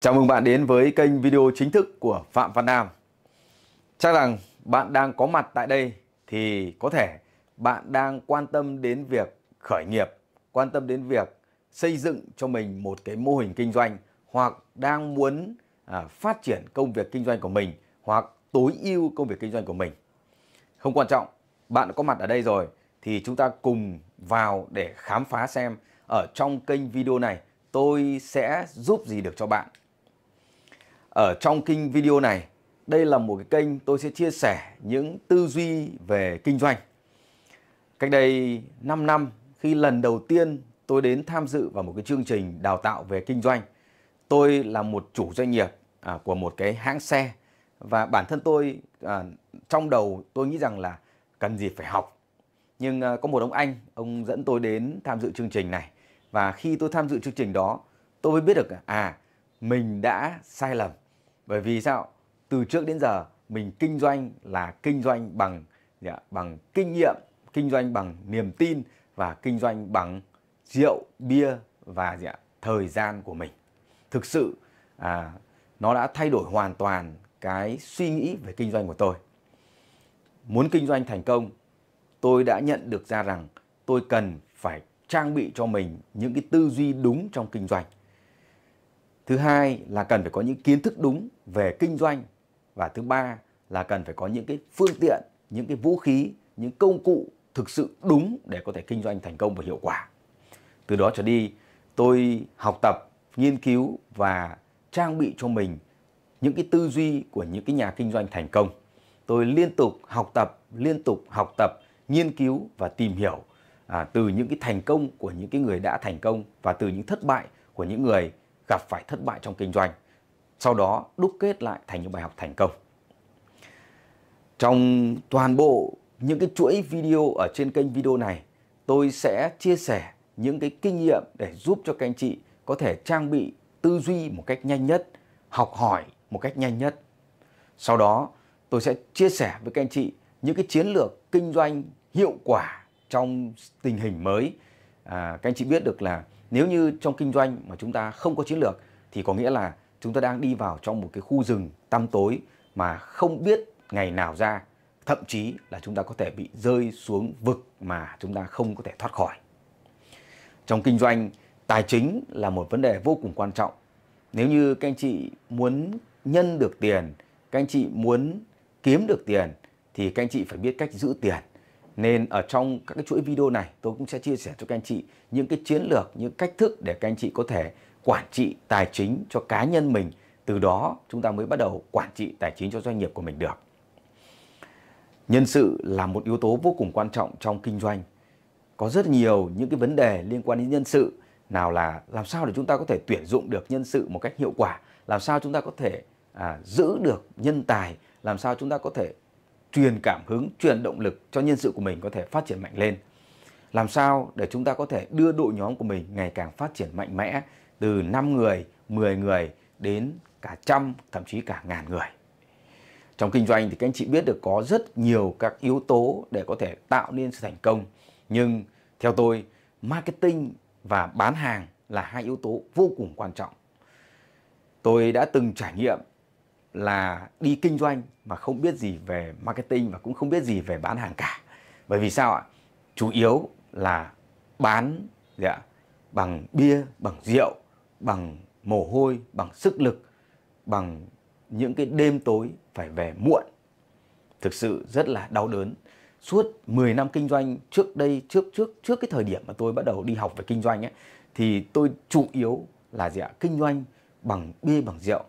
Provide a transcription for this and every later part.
Chào mừng bạn đến với kênh video chính thức của Phạm Văn Nam. Chắc rằng bạn đang có mặt tại đây thì có thể bạn đang quan tâm đến việc khởi nghiệp, quan tâm đến việc xây dựng cho mình một cái mô hình kinh doanh hoặc đang muốn à, phát triển công việc kinh doanh của mình hoặc tối ưu công việc kinh doanh của mình. Không quan trọng, bạn đã có mặt ở đây rồi thì chúng ta cùng vào để khám phá xem ở trong kênh video này tôi sẽ giúp gì được cho bạn ở trong kênh video này, đây là một cái kênh tôi sẽ chia sẻ những tư duy về kinh doanh. Cách đây 5 năm khi lần đầu tiên tôi đến tham dự vào một cái chương trình đào tạo về kinh doanh, tôi là một chủ doanh nghiệp à, của một cái hãng xe và bản thân tôi à, trong đầu tôi nghĩ rằng là cần gì phải học. Nhưng à, có một ông anh, ông dẫn tôi đến tham dự chương trình này và khi tôi tham dự chương trình đó, tôi mới biết được à mình đã sai lầm bởi vì sao từ trước đến giờ mình kinh doanh là kinh doanh bằng gì dạ, bằng kinh nghiệm kinh doanh bằng niềm tin và kinh doanh bằng rượu bia và gì dạ, thời gian của mình thực sự à, nó đã thay đổi hoàn toàn cái suy nghĩ về kinh doanh của tôi muốn kinh doanh thành công tôi đã nhận được ra rằng tôi cần phải trang bị cho mình những cái tư duy đúng trong kinh doanh Thứ hai là cần phải có những kiến thức đúng về kinh doanh và thứ ba là cần phải có những cái phương tiện, những cái vũ khí, những công cụ thực sự đúng để có thể kinh doanh thành công và hiệu quả. Từ đó trở đi, tôi học tập, nghiên cứu và trang bị cho mình những cái tư duy của những cái nhà kinh doanh thành công. Tôi liên tục học tập, liên tục học tập, nghiên cứu và tìm hiểu à, từ những cái thành công của những cái người đã thành công và từ những thất bại của những người gặp phải thất bại trong kinh doanh, sau đó đúc kết lại thành những bài học thành công. Trong toàn bộ những cái chuỗi video ở trên kênh video này, tôi sẽ chia sẻ những cái kinh nghiệm để giúp cho các anh chị có thể trang bị tư duy một cách nhanh nhất, học hỏi một cách nhanh nhất. Sau đó, tôi sẽ chia sẻ với các anh chị những cái chiến lược kinh doanh hiệu quả trong tình hình mới à, các anh chị biết được là nếu như trong kinh doanh mà chúng ta không có chiến lược thì có nghĩa là chúng ta đang đi vào trong một cái khu rừng tăm tối mà không biết ngày nào ra thậm chí là chúng ta có thể bị rơi xuống vực mà chúng ta không có thể thoát khỏi trong kinh doanh tài chính là một vấn đề vô cùng quan trọng nếu như các anh chị muốn nhân được tiền các anh chị muốn kiếm được tiền thì các anh chị phải biết cách giữ tiền nên ở trong các cái chuỗi video này tôi cũng sẽ chia sẻ cho các anh chị những cái chiến lược, những cách thức để các anh chị có thể quản trị tài chính cho cá nhân mình. Từ đó chúng ta mới bắt đầu quản trị tài chính cho doanh nghiệp của mình được. Nhân sự là một yếu tố vô cùng quan trọng trong kinh doanh. Có rất nhiều những cái vấn đề liên quan đến nhân sự. Nào là làm sao để chúng ta có thể tuyển dụng được nhân sự một cách hiệu quả. Làm sao chúng ta có thể à, giữ được nhân tài. Làm sao chúng ta có thể truyền cảm hứng, truyền động lực cho nhân sự của mình có thể phát triển mạnh lên. Làm sao để chúng ta có thể đưa đội nhóm của mình ngày càng phát triển mạnh mẽ từ 5 người, 10 người đến cả trăm, thậm chí cả ngàn người. Trong kinh doanh thì các anh chị biết được có rất nhiều các yếu tố để có thể tạo nên sự thành công. Nhưng theo tôi, marketing và bán hàng là hai yếu tố vô cùng quan trọng. Tôi đã từng trải nghiệm là đi kinh doanh mà không biết gì về marketing và cũng không biết gì về bán hàng cả bởi vì sao ạ chủ yếu là bán gì bằng bia bằng rượu bằng mồ hôi bằng sức lực bằng những cái đêm tối phải về muộn thực sự rất là đau đớn suốt 10 năm kinh doanh trước đây trước trước trước cái thời điểm mà tôi bắt đầu đi học về kinh doanh ấy thì tôi chủ yếu là gì ạ kinh doanh bằng bia bằng rượu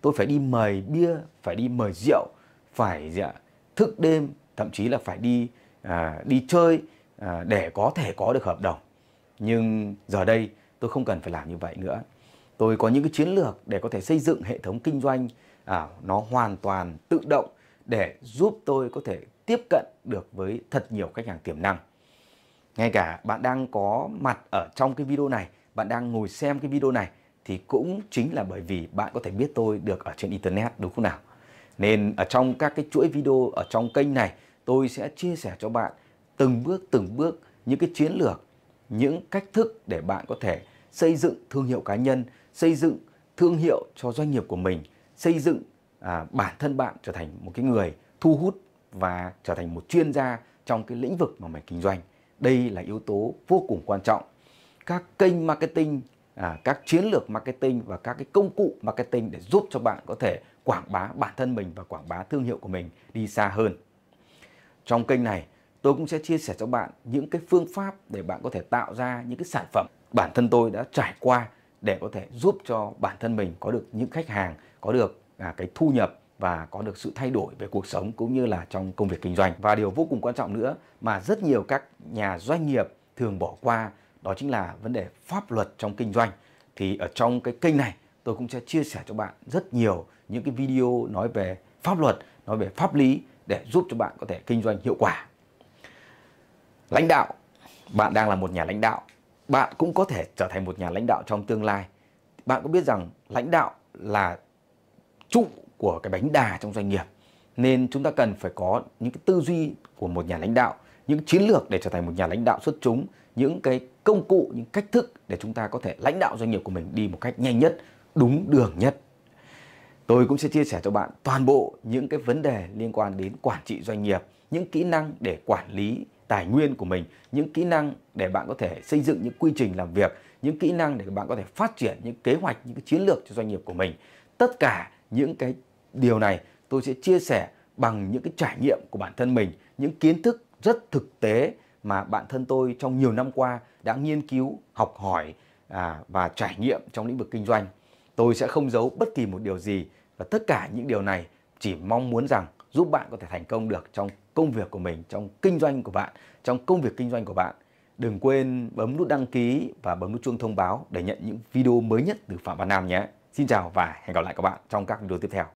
tôi phải đi mời bia phải đi mời rượu phải dạ, thức đêm thậm chí là phải đi à, đi chơi à, để có thể có được hợp đồng nhưng giờ đây tôi không cần phải làm như vậy nữa tôi có những cái chiến lược để có thể xây dựng hệ thống kinh doanh à, nó hoàn toàn tự động để giúp tôi có thể tiếp cận được với thật nhiều khách hàng tiềm năng ngay cả bạn đang có mặt ở trong cái video này bạn đang ngồi xem cái video này thì cũng chính là bởi vì bạn có thể biết tôi được ở trên internet đúng không nào? Nên ở trong các cái chuỗi video ở trong kênh này, tôi sẽ chia sẻ cho bạn từng bước từng bước những cái chiến lược, những cách thức để bạn có thể xây dựng thương hiệu cá nhân, xây dựng thương hiệu cho doanh nghiệp của mình, xây dựng à, bản thân bạn trở thành một cái người thu hút và trở thành một chuyên gia trong cái lĩnh vực mà mình kinh doanh. Đây là yếu tố vô cùng quan trọng. Các kênh marketing à, các chiến lược marketing và các cái công cụ marketing để giúp cho bạn có thể quảng bá bản thân mình và quảng bá thương hiệu của mình đi xa hơn. Trong kênh này, tôi cũng sẽ chia sẻ cho bạn những cái phương pháp để bạn có thể tạo ra những cái sản phẩm bản thân tôi đã trải qua để có thể giúp cho bản thân mình có được những khách hàng, có được à, cái thu nhập và có được sự thay đổi về cuộc sống cũng như là trong công việc kinh doanh. Và điều vô cùng quan trọng nữa mà rất nhiều các nhà doanh nghiệp thường bỏ qua đó chính là vấn đề pháp luật trong kinh doanh. Thì ở trong cái kênh này tôi cũng sẽ chia sẻ cho bạn rất nhiều những cái video nói về pháp luật, nói về pháp lý để giúp cho bạn có thể kinh doanh hiệu quả. Lãnh đạo, bạn đang là một nhà lãnh đạo, bạn cũng có thể trở thành một nhà lãnh đạo trong tương lai. Bạn có biết rằng lãnh đạo là trụ của cái bánh đà trong doanh nghiệp nên chúng ta cần phải có những cái tư duy của một nhà lãnh đạo những chiến lược để trở thành một nhà lãnh đạo xuất chúng, những cái công cụ, những cách thức để chúng ta có thể lãnh đạo doanh nghiệp của mình đi một cách nhanh nhất, đúng đường nhất. Tôi cũng sẽ chia sẻ cho bạn toàn bộ những cái vấn đề liên quan đến quản trị doanh nghiệp, những kỹ năng để quản lý tài nguyên của mình, những kỹ năng để bạn có thể xây dựng những quy trình làm việc, những kỹ năng để bạn có thể phát triển những kế hoạch, những chiến lược cho doanh nghiệp của mình. Tất cả những cái điều này tôi sẽ chia sẻ bằng những cái trải nghiệm của bản thân mình, những kiến thức rất thực tế mà bản thân tôi trong nhiều năm qua đã nghiên cứu, học hỏi à, và trải nghiệm trong lĩnh vực kinh doanh. Tôi sẽ không giấu bất kỳ một điều gì và tất cả những điều này chỉ mong muốn rằng giúp bạn có thể thành công được trong công việc của mình, trong kinh doanh của bạn, trong công việc kinh doanh của bạn. Đừng quên bấm nút đăng ký và bấm nút chuông thông báo để nhận những video mới nhất từ Phạm Văn Nam nhé. Xin chào và hẹn gặp lại các bạn trong các video tiếp theo.